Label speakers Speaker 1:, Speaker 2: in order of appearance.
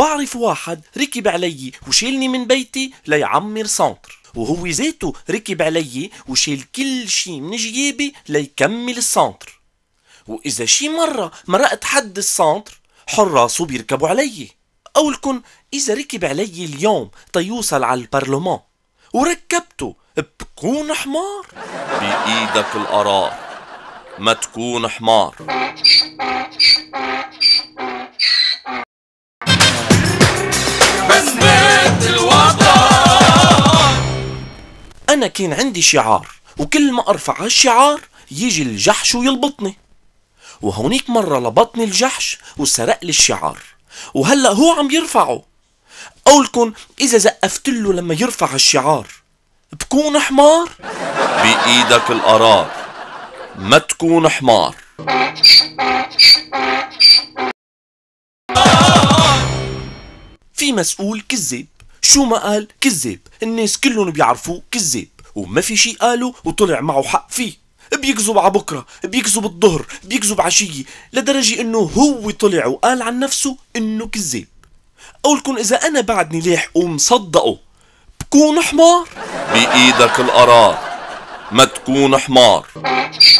Speaker 1: بعرف واحد ركب علي وشيلني من بيتي ليعمر سنتر وهو ذاته ركب علي وشيل كل شي من جيابي ليكمل السنتر وإذا شي مرة مرقت حد السنتر حراسه بيركبوا علي قولكن إذا ركب علي اليوم تيوصل على البرلمان
Speaker 2: وركبته بكون حمار بإيدك القرار ما تكون حمار
Speaker 1: أنا كان عندي شعار وكل ما أرفع هالشعار يجي الجحش ويلبطني وهونيك مرة لبطني الجحش وسرق لي الشعار وهلأ هو عم يرفعه قولكن إذا زقفت له لما
Speaker 2: يرفع الشعار
Speaker 1: بكون حمار
Speaker 2: بإيدك القرار ما تكون حمار
Speaker 1: في مسؤول كذب شو ما قال كذاب الناس كلهم بيعرفوه كذاب وما في شي قاله وطلع معه حق فيه بيكذب على بكرة بيكذب الظهر بيكذب عشية لدرجة انه هو طلع وقال عن نفسه انه كذاب قولكن اذا انا بعدني لاحقه ومصدقه
Speaker 2: بكون حمار بايدك القرار ما تكون حمار